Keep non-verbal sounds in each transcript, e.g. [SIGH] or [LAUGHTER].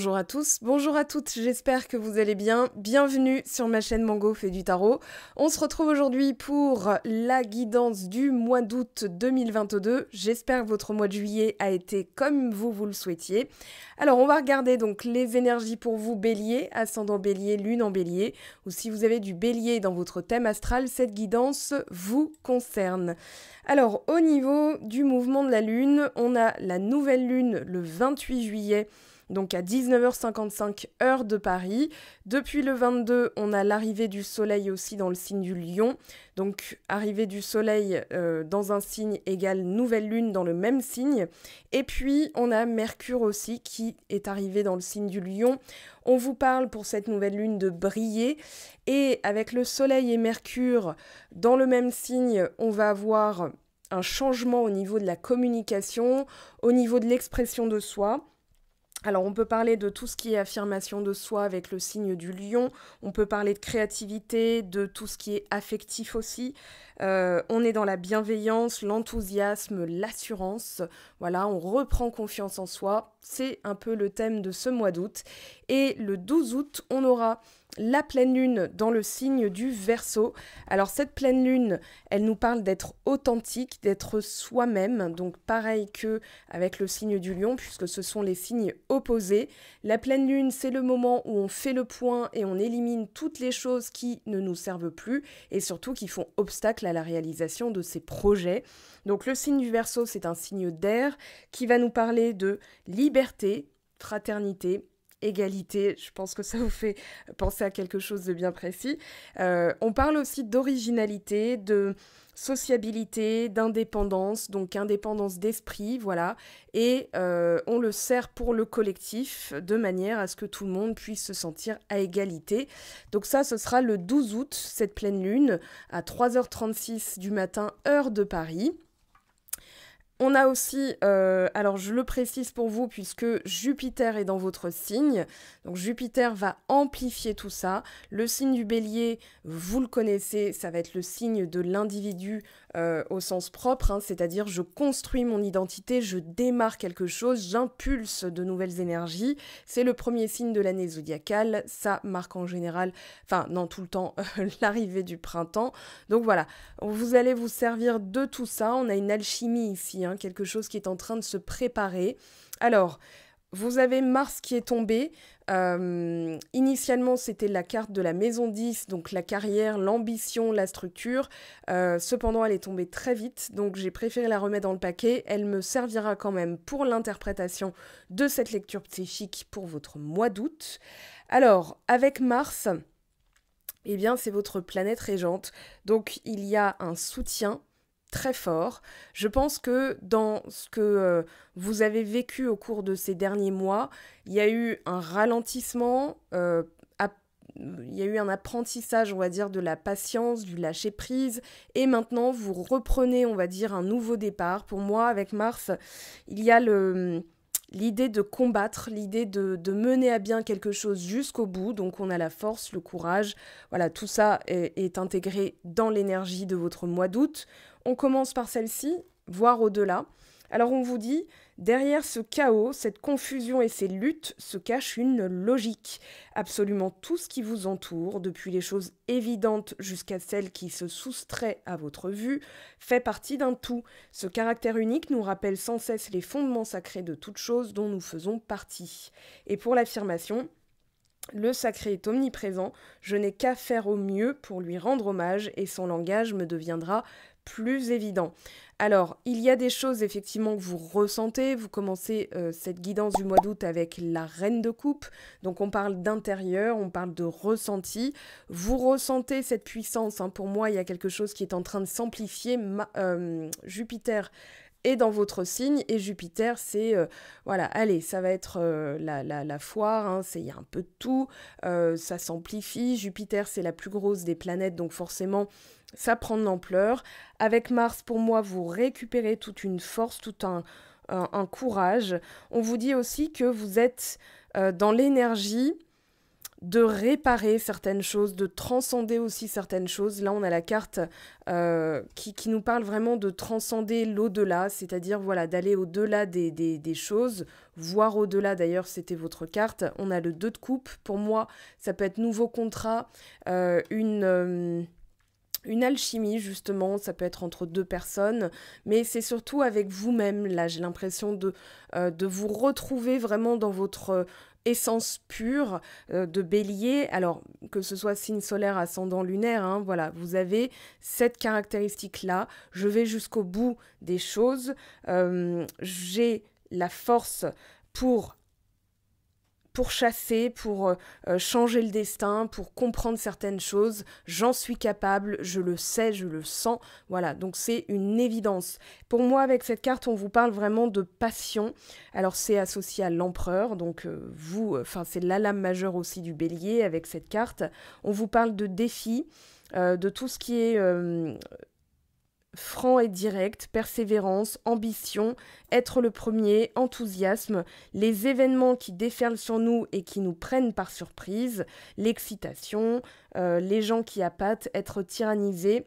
Bonjour à tous, bonjour à toutes, j'espère que vous allez bien. Bienvenue sur ma chaîne Mango fait du tarot. On se retrouve aujourd'hui pour la guidance du mois d'août 2022. J'espère que votre mois de juillet a été comme vous vous le souhaitiez. Alors on va regarder donc les énergies pour vous bélier, ascendant bélier, lune en bélier, ou si vous avez du bélier dans votre thème astral, cette guidance vous concerne. Alors au niveau du mouvement de la lune, on a la nouvelle lune le 28 juillet donc à 19h55 heure de Paris. Depuis le 22, on a l'arrivée du soleil aussi dans le signe du lion. Donc arrivée du soleil euh, dans un signe égale nouvelle lune dans le même signe. Et puis on a Mercure aussi qui est arrivé dans le signe du lion. On vous parle pour cette nouvelle lune de briller. Et avec le soleil et Mercure dans le même signe, on va avoir un changement au niveau de la communication, au niveau de l'expression de soi. Alors on peut parler de tout ce qui est affirmation de soi avec le signe du lion, on peut parler de créativité, de tout ce qui est affectif aussi. Euh, on est dans la bienveillance, l'enthousiasme, l'assurance. Voilà, on reprend confiance en soi. C'est un peu le thème de ce mois d'août. Et le 12 août, on aura la pleine lune dans le signe du verso, Alors cette pleine lune, elle nous parle d'être authentique, d'être soi-même, donc pareil que avec le signe du Lion puisque ce sont les signes opposés. La pleine lune, c'est le moment où on fait le point et on élimine toutes les choses qui ne nous servent plus et surtout qui font obstacle à la réalisation de ses projets. Donc le signe du verso, c'est un signe d'air qui va nous parler de liberté, fraternité, égalité. Je pense que ça vous fait penser à quelque chose de bien précis. Euh, on parle aussi d'originalité, de sociabilité, d'indépendance, donc indépendance d'esprit, voilà. Et euh, on le sert pour le collectif de manière à ce que tout le monde puisse se sentir à égalité. Donc ça, ce sera le 12 août, cette pleine lune, à 3h36 du matin, heure de Paris. On a aussi, euh, alors je le précise pour vous puisque Jupiter est dans votre signe, donc Jupiter va amplifier tout ça. Le signe du bélier, vous le connaissez, ça va être le signe de l'individu euh, au sens propre, hein, c'est-à-dire je construis mon identité, je démarre quelque chose, j'impulse de nouvelles énergies. C'est le premier signe de l'année zodiacale, ça marque en général, enfin non tout le temps, [LAUGHS] l'arrivée du printemps. Donc voilà, vous allez vous servir de tout ça, on a une alchimie ici. Hein, Hein, quelque chose qui est en train de se préparer. Alors, vous avez Mars qui est tombé. Euh, initialement, c'était la carte de la maison 10, donc la carrière, l'ambition, la structure. Euh, cependant, elle est tombée très vite, donc j'ai préféré la remettre dans le paquet. Elle me servira quand même pour l'interprétation de cette lecture psychique pour votre mois d'août. Alors, avec Mars, eh bien, c'est votre planète régente. Donc, il y a un soutien très fort. Je pense que dans ce que euh, vous avez vécu au cours de ces derniers mois, il y a eu un ralentissement, euh, il y a eu un apprentissage, on va dire, de la patience, du lâcher-prise, et maintenant vous reprenez, on va dire, un nouveau départ. Pour moi, avec Mars, il y a le l'idée de combattre, l'idée de, mener à bien quelque chose jusqu'au bout. Donc on a la force, le courage, voilà, tout ça est, est intégré dans l'énergie de votre mois d'août. On commence par celle-ci, voire au-delà. Alors on vous dit, derrière ce chaos, cette confusion et ces luttes se cache une logique. Absolument tout ce qui vous entoure, depuis les choses évidentes jusqu'à celles qui se soustraient à votre vue, fait partie d'un tout. Ce caractère unique nous rappelle sans cesse les fondements sacrés de toute chose dont nous faisons partie. Et pour l'affirmation, le sacré est omniprésent, je n'ai qu'à faire au mieux pour lui rendre hommage et son langage me deviendra plus évident. Alors, il y a des choses effectivement que vous ressentez. Vous commencez euh, cette guidance du mois d'août avec la reine de coupe. Donc, on parle d'intérieur, on parle de ressenti. Vous ressentez cette puissance. Hein. Pour moi, il y a quelque chose qui est en train de s'amplifier. Euh, Jupiter et dans votre signe. Et Jupiter, c'est, euh, voilà, allez, ça va être euh, la, la, la, foire, hein, il y a un peu de tout, euh, ça s'amplifie. Jupiter, c'est la plus grosse des planètes, donc forcément, ça prend de l'ampleur. Avec Mars, pour moi, vous récupérez toute une force, tout un, un courage. On vous dit aussi que vous êtes dans l'énergie de réparer certaines choses, de transcender aussi certaines choses. Là, on a la carte euh, qui, nous parle vraiment de transcender l'au-delà, c'est-à-dire voilà d'aller au-delà des, choses, voir au-delà d'ailleurs, c'était votre carte. On a le 2 de coupe. Pour moi, ça peut être nouveau contrat, euh, une... Euh, une alchimie justement, ça peut être entre deux personnes, mais c'est surtout avec vous-même. Là, j'ai l'impression de, euh, de vous retrouver vraiment dans votre euh, essence pure euh, de bélier. Alors, que ce soit signe solaire, ascendant, lunaire, hein, voilà, vous avez cette caractéristique-là. Je vais jusqu'au bout des choses. j'ai la force pour pour chasser, pour euh, euh, changer le destin, pour comprendre certaines choses. J'en suis capable, je le sais, je le sens. Voilà, donc c'est une évidence. Pour moi, avec cette carte, on vous parle vraiment de passion. Alors c'est associé à l'empereur, donc euh, vous, enfin c'est la lame majeure aussi du bélier avec cette carte. On vous parle de défi. de tout ce qui est franc et direct, persévérance, ambition, être le premier, enthousiasme, les événements qui déferlent sur nous et qui nous prennent par surprise, l'excitation, euh, les gens qui appâtent, être tyrannisé,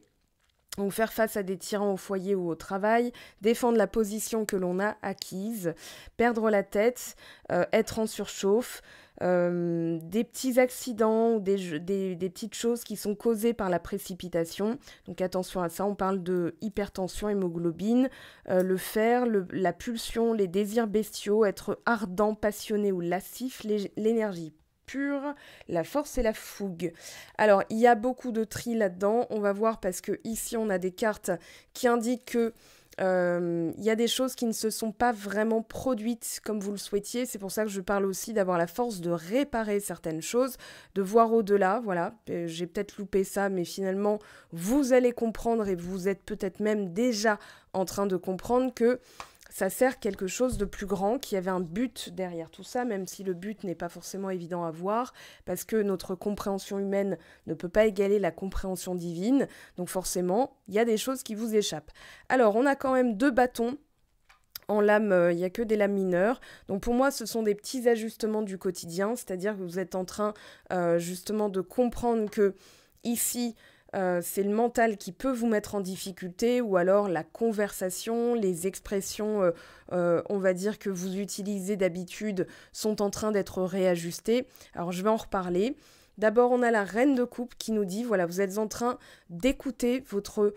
ou faire face à des tyrans au foyer ou au travail, défendre la position que l'on a acquise, perdre la tête, euh, être en surchauffe, euh, des petits accidents ou des, petites choses qui sont causées par la précipitation. Donc attention à ça, on parle de hypertension, hémoglobine, euh, le fer, la pulsion, les désirs bestiaux, être ardent, passionné ou lassif, l'énergie pure, la force et la fougue. Alors, il y a beaucoup de tri là-dedans, on va voir parce que ici on a des cartes qui indiquent que euh, il y a des choses qui ne se sont pas vraiment produites comme vous le souhaitiez. C'est pour ça que je parle aussi d'avoir la force de réparer certaines choses, de voir au-delà. Voilà, euh, j'ai peut-être loupé ça, mais finalement, vous allez comprendre et vous êtes peut-être même déjà en train de comprendre que ça sert quelque chose de plus grand, qui avait un but derrière tout ça, même si le but n'est pas forcément évident à voir, parce que notre compréhension humaine ne peut pas égaler la compréhension divine, donc forcément, il y a des choses qui vous échappent. Alors, on a quand même deux bâtons en lame, euh, il n'y a que des lames mineures. Donc pour moi, ce sont des petits ajustements du quotidien, c'est-à-dire que vous êtes en train euh, justement de comprendre que ici, euh, c'est le mental qui peut vous mettre en difficulté ou alors la conversation, les expressions, euh, euh, on va dire, que vous utilisez d'habitude sont en train d'être réajustées. Alors je vais en reparler. D'abord, on a la reine de coupe qui nous dit, voilà, vous êtes en train d'écouter votre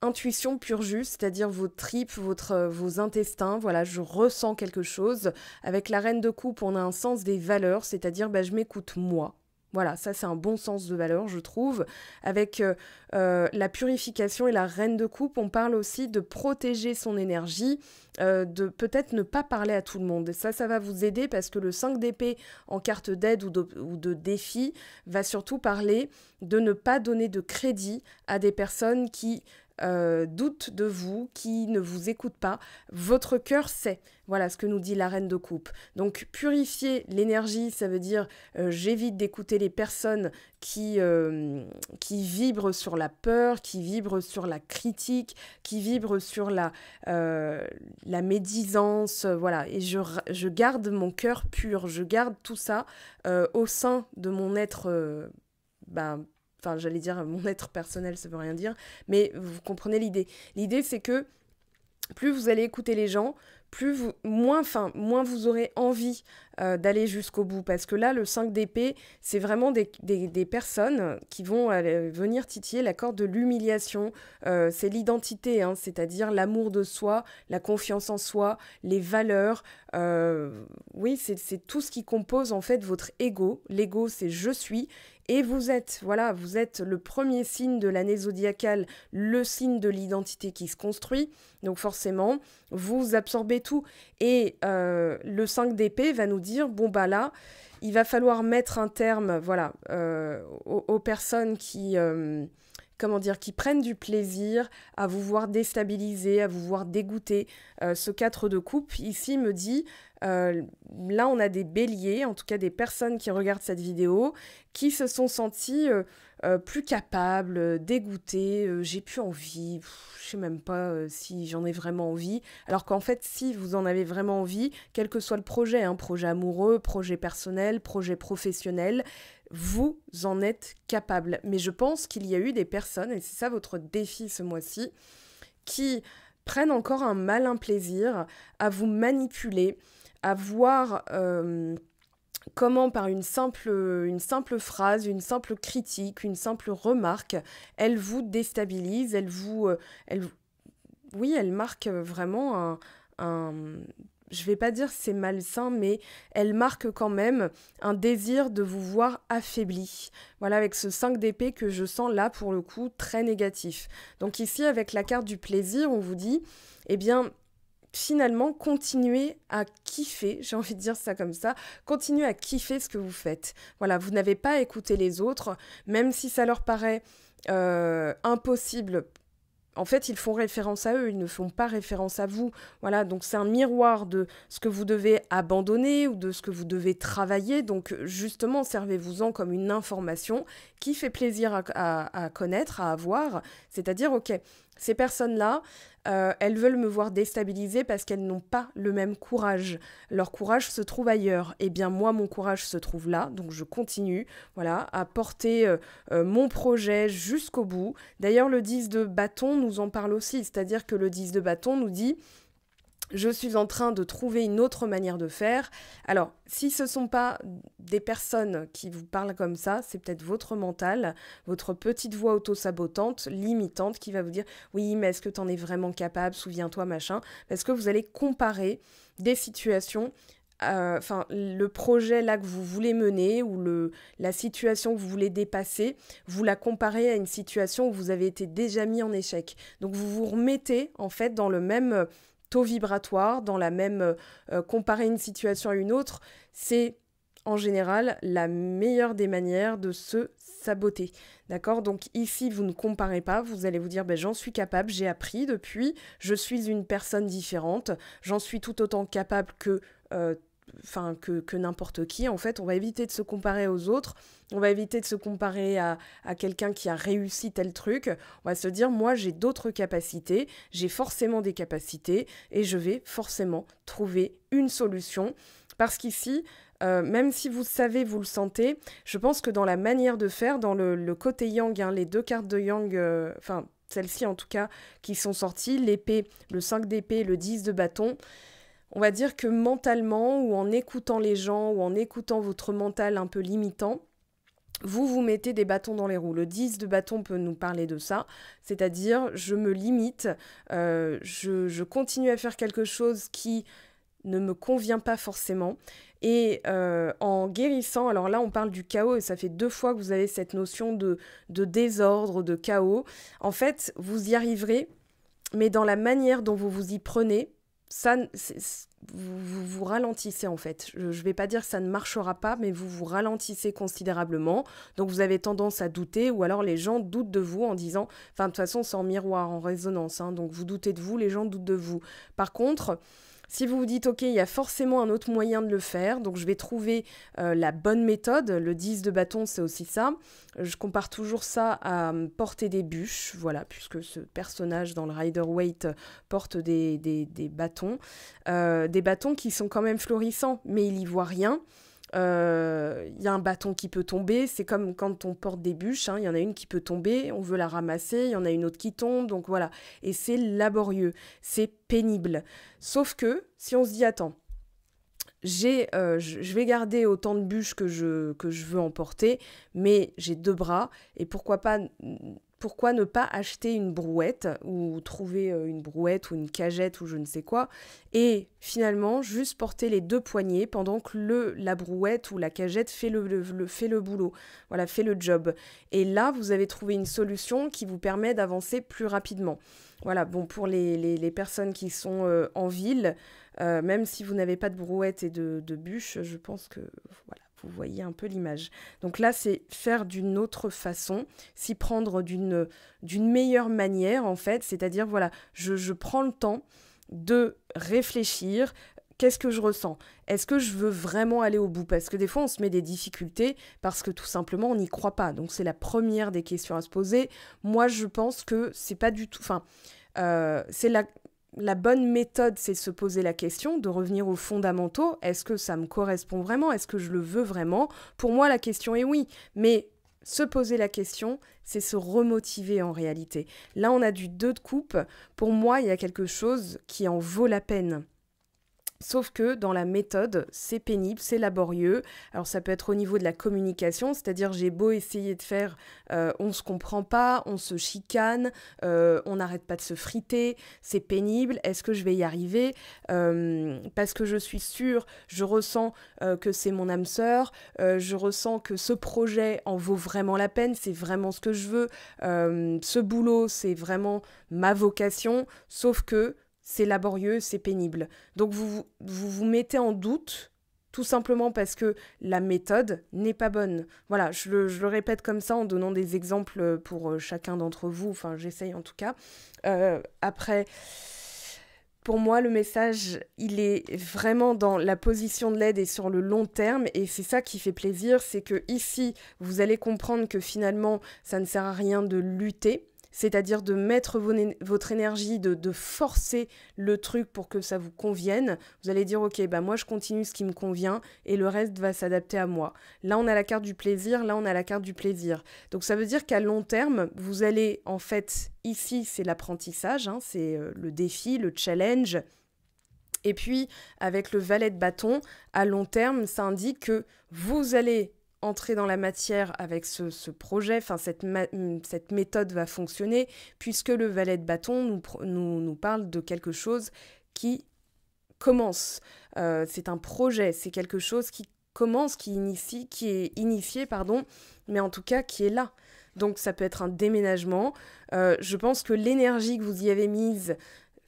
intuition pure jus, c'est-à-dire vos tripes, votre, vos intestins, voilà, je ressens quelque chose. Avec la reine de coupe, on a un sens des valeurs, c'est-à-dire bah, je m'écoute moi. Voilà, ça c'est un bon sens de valeur, je trouve. Avec euh, euh, la purification et la reine de coupe, on parle aussi de protéger son énergie, euh, de peut-être ne pas parler à tout le monde. Et ça, ça va vous aider parce que le 5 d'épée en carte d'aide ou, de défi va surtout parler de ne pas donner de crédit à des personnes qui euh, doute de vous, qui ne vous écoute pas. Votre cœur sait. Voilà ce que nous dit la reine de coupe. Donc purifier l'énergie, ça veut dire euh, j'évite d'écouter les personnes qui, euh, qui vibrent sur la peur, qui vibrent sur la critique, qui vibrent sur la, la médisance. Voilà, et je, garde mon cœur pur, je garde tout ça au sein de mon être ben, enfin j'allais dire mon être personnel, ça veut rien dire, mais vous comprenez l'idée. L'idée c'est que plus vous allez écouter les gens, plus vous, moins, enfin, moins vous aurez envie euh, d'aller jusqu'au bout. Parce que là, le 5 d'épée, c'est vraiment des, des, personnes qui vont venir titiller la corde de l'humiliation. Euh, c'est l'identité, hein, c'est-à-dire l'amour de soi, la confiance en soi, les valeurs. Euh, oui, c'est tout ce qui compose en fait votre ego. L'ego, c'est je suis et vous êtes, voilà, vous êtes le premier signe de l'année zodiacale, le signe de l'identité qui se construit. Donc forcément, vous absorbez tout. Et euh, le 5 d'épée va nous dire, bon bah là, il va falloir mettre un terme, voilà, euh, aux, personnes qui... Euh, comment dire, qui prennent du plaisir à vous voir déstabiliser, à vous voir dégoûter. ce 4 de coupe ici me dit, euh, là, on a des béliers, en tout cas des personnes qui regardent cette vidéo, qui se sont senties euh, euh, plus capables, dégoûtées, j'ai plus envie, je sais même pas si j'en ai vraiment envie. Alors qu'en fait, si vous en avez vraiment envie, quel que soit le projet, hein, projet amoureux, projet personnel, projet professionnel, vous en êtes capable. Mais je pense qu'il y a eu des personnes, et c'est ça votre défi ce mois-ci, qui prennent encore un malin plaisir à vous manipuler, à voir euh, comment par une simple, une simple phrase, une simple critique, une simple remarque, elle vous déstabilise, elle vous... Euh, elle, oui, elle marque vraiment un... un je vais pas dire c'est malsain, mais elle marque quand même un désir de vous voir affaibli. Voilà, avec ce 5 d'épée que je sens là, pour le coup, très négatif. Donc ici, avec la carte du plaisir, on vous dit, eh bien, finalement continuer à kiffer, j'ai envie de dire ça comme ça, continuez à kiffer ce que vous faites. Voilà, vous n'avez pas écouté les autres, même si ça leur paraît euh, impossible en fait, ils font référence à eux, ils ne font pas référence à vous. Voilà, donc c'est un miroir de ce que vous devez abandonner ou de ce que vous devez travailler. Donc justement, servez-vous-en comme une information qui fait plaisir à connaître, à avoir. C'est-à-dire, ok, ces personnes-là, euh, elles veulent me voir déstabilisée parce qu'elles n'ont pas le même courage. Leur courage se trouve ailleurs. Eh bien moi, mon courage se trouve là, donc je continue, voilà, à porter euh, euh, mon projet jusqu'au bout. D'ailleurs, le 10 de bâton nous en parle aussi, c'est-à-dire que le 10 de bâton nous dit je suis en train de trouver une autre manière de faire. Alors, si ce ne sont pas des personnes qui vous parlent comme ça, c'est peut-être votre mental, votre petite voix auto-sabotante, limitante, qui va vous dire oui, mais est-ce que tu en es vraiment capable Souviens-toi, machin. Parce que vous allez comparer des situations. Euh, enfin, le projet là que vous voulez mener ou la situation que vous voulez dépasser, vous la comparez à une situation où vous avez été déjà mis en échec. Donc vous vous remettez en fait dans le même taux vibratoire, dans la même euh, comparer une situation à une autre, c'est en général la meilleure des manières de se saboter. D'accord Donc ici, vous ne comparez pas, vous allez vous dire ben, j'en suis capable, j'ai appris depuis, je suis une personne différente, j'en suis tout autant capable que euh, enfin que, que n'importe qui. En fait, on va éviter de se comparer aux autres, on va éviter de se comparer à, quelqu'un qui a réussi tel truc. On va se dire, moi j'ai d'autres capacités, j'ai forcément des capacités et je vais forcément trouver une solution. Parce qu'ici, euh, même si vous savez, vous le sentez, je pense que dans la manière de faire, dans le, côté yang, hein, les deux cartes de yang, euh, enfin celles-ci en tout cas, qui sont sorties, l'épée, le 5 d'épée, le 10 de bâton, on va dire que mentalement ou en écoutant les gens ou en écoutant votre mental un peu limitant, vous vous mettez des bâtons dans les roues. Le 10 de bâton peut nous parler de ça, c'est-à-dire je me limite, euh, je, continue à faire quelque chose qui ne me convient pas forcément. Et euh, en guérissant, alors là on parle du chaos et ça fait deux fois que vous avez cette notion de désordre, de chaos. En fait, vous y arriverez, mais dans la manière dont vous vous y prenez, ça, vous vous ralentissez en fait. Je ne vais pas dire que ça ne marchera pas, mais vous vous ralentissez considérablement. Donc vous avez tendance à douter, ou alors les gens doutent de vous en disant, enfin de toute façon c'est en miroir, en résonance, hein. donc vous doutez de vous, les gens doutent de vous. Par contre, si vous vous dites, OK, il y a forcément un autre moyen de le faire, donc je vais trouver euh, la bonne méthode, le 10 de bâton, c'est aussi ça. Je compare toujours ça à euh, porter des bûches, voilà, puisque ce personnage dans le Rider Weight euh, porte des, bâtons, des bâtons qui sont quand même florissants, mais il n'y voit rien il euh, y a un bâton qui peut tomber, c'est comme quand on porte des bûches, il hein, y en a une qui peut tomber, on veut la ramasser, il y en a une autre qui tombe, donc voilà. Et c'est laborieux, c'est pénible. Sauf que si on se dit, attends, j'ai, euh, je vais garder autant de bûches que je, que je veux emporter, mais j'ai deux bras, et pourquoi pas pourquoi ne pas acheter une brouette ou trouver euh, une brouette ou une cagette ou je ne sais quoi et finalement juste porter les deux poignets pendant que le, la brouette ou la cagette fait le, fait le boulot, voilà, fait le job. Et là, vous avez trouvé une solution qui vous permet d'avancer plus rapidement. Voilà, bon, pour les, les, personnes qui sont euh, en ville, euh, même si vous n'avez pas de brouette et de, de bûche, je pense que voilà, vous voyez un peu l'image. Donc là, c'est faire d'une autre façon, s'y prendre d'une meilleure manière, en fait. C'est-à-dire, voilà, je, prends le temps de réfléchir, qu'est-ce que je ressens Est-ce que je veux vraiment aller au bout Parce que des fois, on se met des difficultés parce que tout simplement, on n'y croit pas. Donc, c'est la première des questions à se poser. Moi, je pense que c'est pas du tout. Enfin, euh, c'est la, la bonne méthode, c'est se poser la question, de revenir aux fondamentaux. Est-ce que ça me correspond vraiment Est-ce que je le veux vraiment Pour moi, la question est oui. Mais se poser la question, c'est se remotiver en réalité. Là, on a du deux de coupe. Pour moi, il y a quelque chose qui en vaut la peine. Sauf que dans la méthode, c'est pénible, c'est laborieux. Alors ça peut être au niveau de la communication, c'est-à-dire j'ai beau essayer de faire, euh, on se comprend pas, on se chicane, euh, on n'arrête pas de se friter, c'est pénible. Est-ce que je vais y arriver euh, Parce que je suis sûre, je ressens que c'est mon âme sœur, je ressens que ce projet en vaut vraiment la peine, c'est vraiment ce que je veux, ce boulot, c'est vraiment ma vocation. Sauf que c'est laborieux, c'est pénible. Donc vous, vous vous mettez en doute tout simplement parce que la méthode n'est pas bonne. Voilà, je le, répète comme ça en donnant des exemples pour euh, chacun d'entre vous, enfin j'essaye en tout cas. Euh, après, pour moi, le message, il est vraiment dans la position de l'aide et sur le long terme, et c'est ça qui fait plaisir, c'est que ici, vous allez comprendre que finalement, ça ne sert à rien de lutter, c'est-à-dire de mettre votre énergie, de, forcer le truc pour que ça vous convienne. Vous allez dire, ok, bah moi je continue ce qui me convient et le reste va s'adapter à moi. Là, on a la carte du plaisir, là, on a la carte du plaisir. Donc ça veut dire qu'à long terme, vous allez, en fait, ici, c'est l'apprentissage, hein, c'est euh, le défi, le challenge. Et puis, avec le valet de bâton, à long terme, ça indique que vous allez entrer dans la matière avec ce, projet, enfin cette, mm, cette, méthode va fonctionner, puisque le valet de bâton nous, nous, parle de quelque chose qui commence. Euh, c'est un projet, c'est quelque chose qui commence, qui initie, qui est initié, pardon, mais en tout cas qui est là. Donc ça peut être un déménagement. Euh, je pense que l'énergie que vous y avez mise,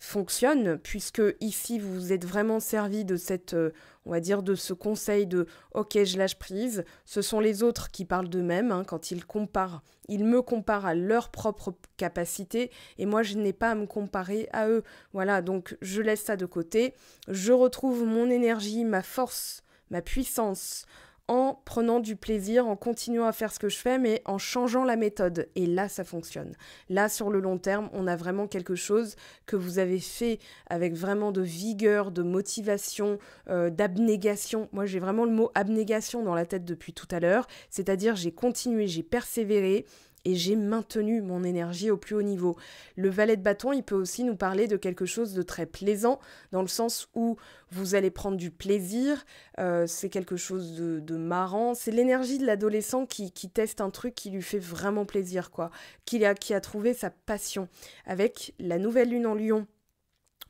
fonctionne, puisque ici vous êtes vraiment servi de cette, euh, on va dire, de ce conseil de ok, je lâche prise. Ce sont les autres qui parlent d'eux-mêmes hein. quand ils comparent, ils me comparent à leur propre capacité et moi je n'ai pas à me comparer à eux. Voilà, donc je laisse ça de côté, je retrouve mon énergie, ma force, ma puissance, en prenant du plaisir, en continuant à faire ce que je fais, mais en changeant la méthode. Et là, ça fonctionne. Là, sur le long terme, on a vraiment quelque chose que vous avez fait avec vraiment de vigueur, de motivation, euh, d'abnégation. Moi, j'ai vraiment le mot abnégation dans la tête depuis tout à l'heure. C'est-à-dire, j'ai continué, j'ai persévéré, et j'ai maintenu mon énergie au plus haut niveau. Le valet de bâton, il peut aussi nous parler de quelque chose de très plaisant, dans le sens où vous allez prendre du plaisir, euh, c'est quelque chose de, marrant, c'est l'énergie de l'adolescent qui, teste un truc qui lui fait vraiment plaisir, quoi, qui a, qui a trouvé sa passion. Avec la nouvelle lune en lion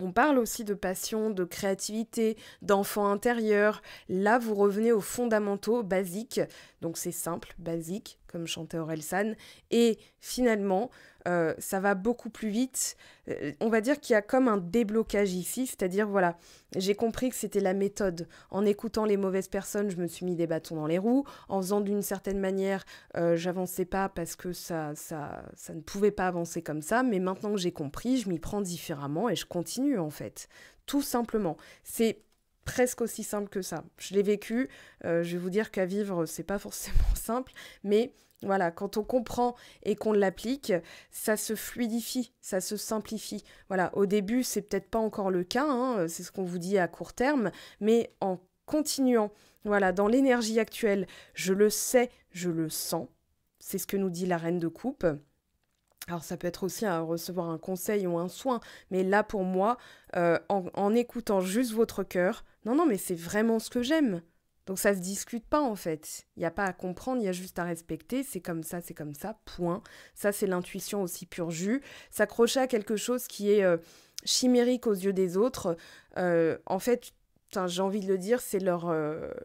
on parle aussi de passion, de créativité, d'enfant intérieur. Là, vous revenez aux fondamentaux basiques. Donc c'est simple, basique, comme chantait Orelsan. Et finalement, euh, ça va beaucoup plus vite. Euh, on va dire qu'il y a comme un déblocage ici, c'est-à-dire voilà, j'ai compris que c'était la méthode. En écoutant les mauvaises personnes, je me suis mis des bâtons dans les roues. En faisant d'une certaine manière, euh, j'avançais pas parce que ça, ça, ça ne pouvait pas avancer comme ça. Mais maintenant que j'ai compris, je m'y prends différemment et je continue en fait, tout simplement. C'est presque aussi simple que ça. Je l'ai vécu, euh, je vais vous dire qu'à vivre, c'est pas [LAUGHS] forcément simple, mais voilà, quand on comprend et qu'on l'applique, ça se fluidifie, ça se simplifie. Voilà, au début, c'est peut-être pas encore le cas, hein, euh, c'est ce qu'on vous dit à court terme, mais en continuant, voilà, dans l'énergie actuelle, je le sais, je le sens, c'est ce que nous dit la reine de coupe. Alors ça peut être aussi à recevoir un conseil ou un soin, mais là pour moi, euh, en, écoutant juste votre cœur, non, non, mais c'est vraiment ce que j'aime. Donc ça se discute pas en fait. Il n'y a pas à comprendre, il y a juste à respecter. C'est comme ça, c'est comme ça, point. Ça c'est l'intuition aussi pur jus. S'accrocher à quelque chose qui est euh, chimérique aux yeux des autres, euh, en fait, j'ai envie de le dire, c'est leur,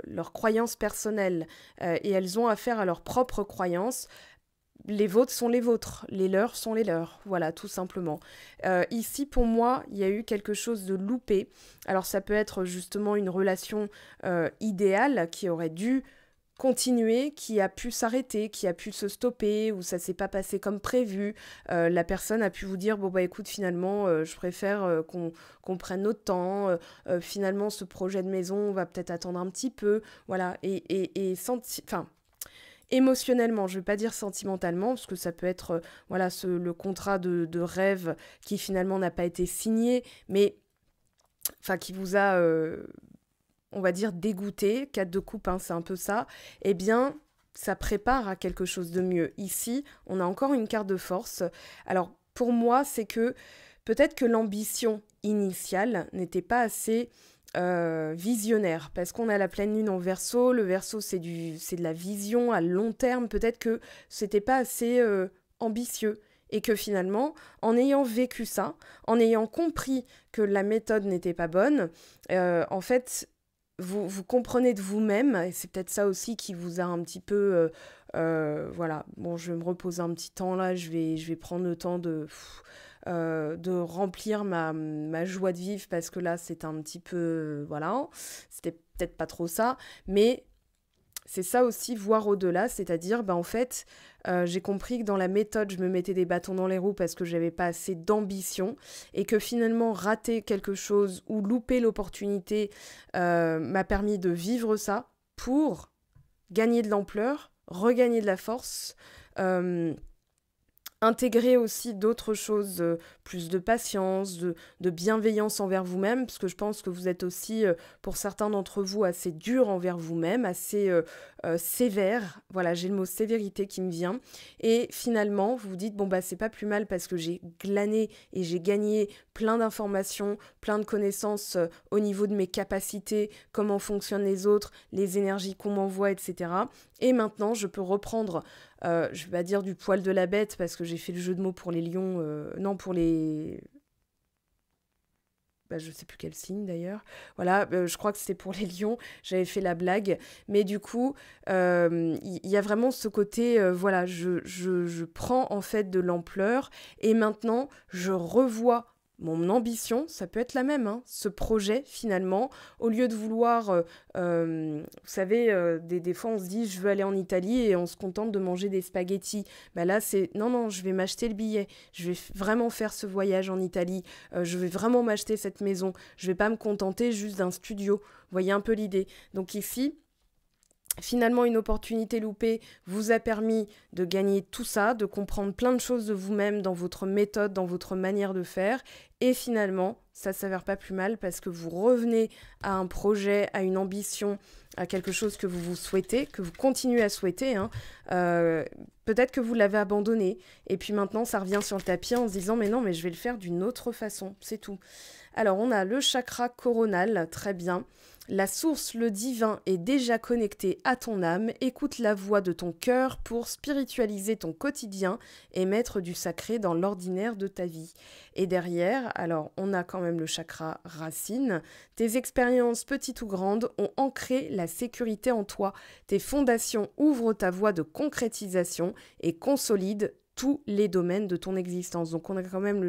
leur croyance personnelle. et elles ont affaire à leur propre croyance les vôtres sont les vôtres, les leurs sont les leurs, voilà, tout simplement. Euh, ici, pour moi, il y a eu quelque chose de loupé. Alors ça peut être justement une relation euh, idéale qui aurait dû continuer, qui a pu s'arrêter, qui a pu se stopper, ou ça s'est pas passé comme prévu. Euh, la personne a pu vous dire bon bah écoute finalement je préfère qu'on prenne notre temps. finalement ce projet de maison on va peut-être attendre un petit peu. Voilà et et, et enfin émotionnellement, je ne vais pas dire sentimentalement, parce que ça peut être euh, voilà le contrat de, rêve qui finalement n'a pas été signé, mais enfin qui vous a, euh, on va dire, dégoûté, quatre de coupe, hein, c'est un peu ça, eh bien, ça prépare à quelque chose de mieux. Ici, on a encore une carte de force. Alors, pour moi, c'est que peut-être que l'ambition initiale n'était pas assez euh, visionnaire, parce qu'on a la pleine lune en verso, le verso c'est du c'est de la vision à long terme, peut-être que c'était pas assez euh, ambitieux, et que finalement, en ayant vécu ça, en ayant compris que la méthode n'était pas bonne, euh, en fait, vous, vous comprenez de vous-même, et c'est peut-être ça aussi qui vous a un petit peu... voilà, bon, je vais me reposer un petit temps là, je vais, je vais prendre le temps de... Euh, de remplir ma, joie de vivre parce que là c'est un petit peu euh, voilà c'était peut-être pas trop ça mais c'est ça aussi voir au-delà c'est-à-dire ben en fait euh, j'ai compris que dans la méthode je me mettais des bâtons dans les roues parce que j'avais pas assez d'ambition et que finalement rater quelque chose ou louper l'opportunité m'a permis de vivre ça pour gagner de l'ampleur regagner de la force intégrer aussi d'autres choses, euh, plus de patience, de, bienveillance envers vous-même, parce que je pense que vous êtes aussi, euh, pour certains d'entre vous, assez dur envers vous-même, assez euh, sévère. Voilà, j'ai le mot sévérité qui me vient. Et finalement, vous vous dites, bon, bah, c'est pas plus mal parce que j'ai glané et j'ai gagné plein d'informations, plein de connaissances au niveau de mes capacités, comment fonctionnent les autres, les énergies qu'on m'envoie, etc. Et maintenant, je peux reprendre euh, je vais pas dire du poil de la bête parce que j'ai fait le jeu de mots pour les lions, euh, non pour les, bah, je sais plus quel signe d'ailleurs. Voilà, euh, je crois que c'était pour les lions, j'avais fait la blague. Mais du coup, il y, a vraiment ce côté, voilà, je, je prends en fait de l'ampleur et maintenant je revois mon ambition, ça peut être la même. Hein, ce projet, finalement, au lieu de vouloir, euh, euh, vous savez, euh, des, fois on se dit je veux aller en Italie et on se contente de manger des spaghettis. Bah là, c'est non, non, je vais m'acheter le billet, je vais vraiment faire ce voyage en Italie, je vais vraiment m'acheter cette maison, je vais pas me contenter juste d'un studio. Vous voyez un peu l'idée. Donc ici, finalement une opportunité loupée vous a permis de gagner tout ça, de comprendre plein de choses de vous-même dans votre méthode, dans votre manière de faire. Et finalement, ça ne s'avère pas plus mal parce que vous revenez à un projet, à une ambition, à quelque chose que vous vous souhaitez, que vous continuez à souhaiter. Hein. Euh, peut-être que vous l'avez abandonné et puis maintenant ça revient sur le tapis en se disant mais non mais je vais le faire d'une autre façon, c'est tout. Alors on a le chakra coronal, très bien. La source, le divin, est déjà connecté à ton âme, écoute la voix de ton cœur pour spiritualiser ton quotidien et mettre du sacré dans l'ordinaire de ta vie. Et derrière, alors on a quand même le chakra racine, tes expériences petites ou grandes ont ancré la sécurité en toi, tes fondations ouvrent ta voie de concrétisation et consolident tous les domaines de ton existence. Donc on a quand même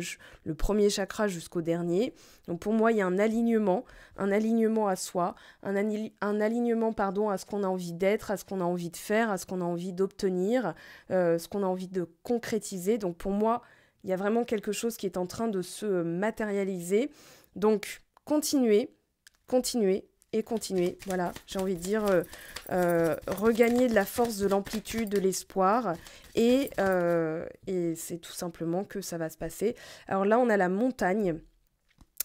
le, premier chakra jusqu'au dernier. Donc pour moi, il y a un alignement, un alignement à soi, un, alignement pardon, à ce qu'on a envie d'être, à ce qu'on a envie de faire, à ce qu'on a envie d'obtenir, euh, ce qu'on a envie de concrétiser. Donc pour moi, il y a vraiment quelque chose qui est en train de se matérialiser. Donc continuez, continuez, et continuer. Voilà, j'ai envie de dire, euh, euh, regagner de la force, de l'amplitude, de l'espoir. Et, euh, et c'est tout simplement que ça va se passer. Alors là, on a la montagne.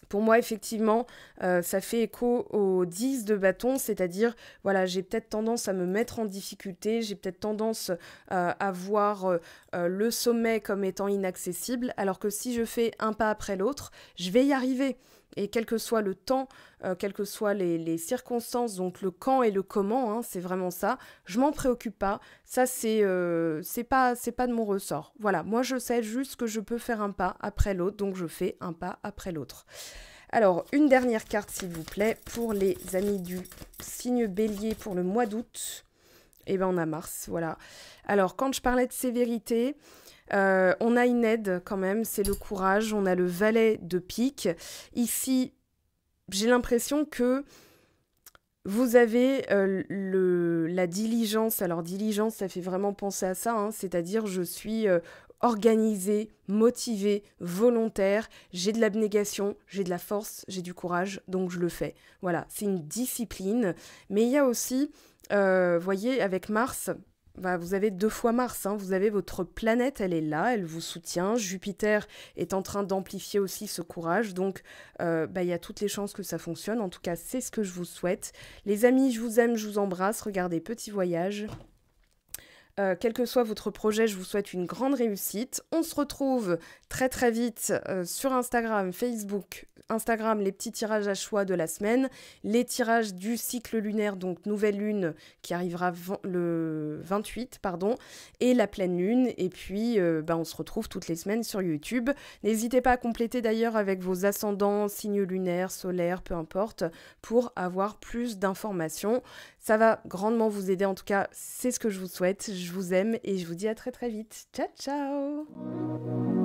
Pour moi, effectivement, ça fait écho aux 10 de bâton, c'est-à-dire, voilà, j'ai peut-être tendance à me mettre en difficulté, j'ai peut-être tendance à voir le sommet comme étant inaccessible, alors que si je fais un pas après l'autre, je vais y arriver. Et quel que soit le temps, euh, quelles que soient les, circonstances, donc le quand et le comment, hein, c'est vraiment ça. Je m'en préoccupe pas. Ça, c'est euh, c'est pas, de mon ressort. Voilà, moi, je sais juste que je peux faire un pas après l'autre, donc je fais un pas après l'autre. Alors, une dernière carte, s'il vous plaît, pour les amis du signe bélier pour le mois d'août. Et eh ben on a Mars, voilà. Alors, quand je parlais de sévérité, euh, on a une aide quand même, c'est le courage. On a le valet de pique. Ici, j'ai l'impression que vous avez euh, le, la diligence. Alors diligence, ça fait vraiment penser à ça, hein. c'est-à-dire je suis euh, organisée, motivée, volontaire, j'ai de l'abnégation, j'ai de la force, j'ai du courage, donc je le fais. Voilà, c'est une discipline. Mais il y a aussi, voyez, avec Mars, bah, vous avez deux fois Mars, hein. vous avez votre planète, elle est là, elle vous soutient. Jupiter est en train d'amplifier aussi ce courage, donc euh, bah, il y a toutes les chances que ça fonctionne. En tout cas, c'est ce que je vous souhaite. Les amis, je vous aime, je vous embrasse. Regardez, petit voyage. Euh, quel que soit votre projet, je vous souhaite une grande réussite. On se retrouve très très vite euh, sur Instagram, Facebook, Instagram, les petits tirages à choix de la semaine, les tirages du cycle lunaire, donc nouvelle lune qui arrivera le 28, pardon, et la pleine lune. Et puis, euh, bah, on se retrouve toutes les semaines sur YouTube. N'hésitez pas à compléter d'ailleurs avec vos ascendants, signes lunaires, solaires, peu importe, pour avoir plus d'informations. Ça va grandement vous aider. En tout cas, c'est ce que je vous souhaite. Je vous aime et je vous dis à très très vite. Ciao ciao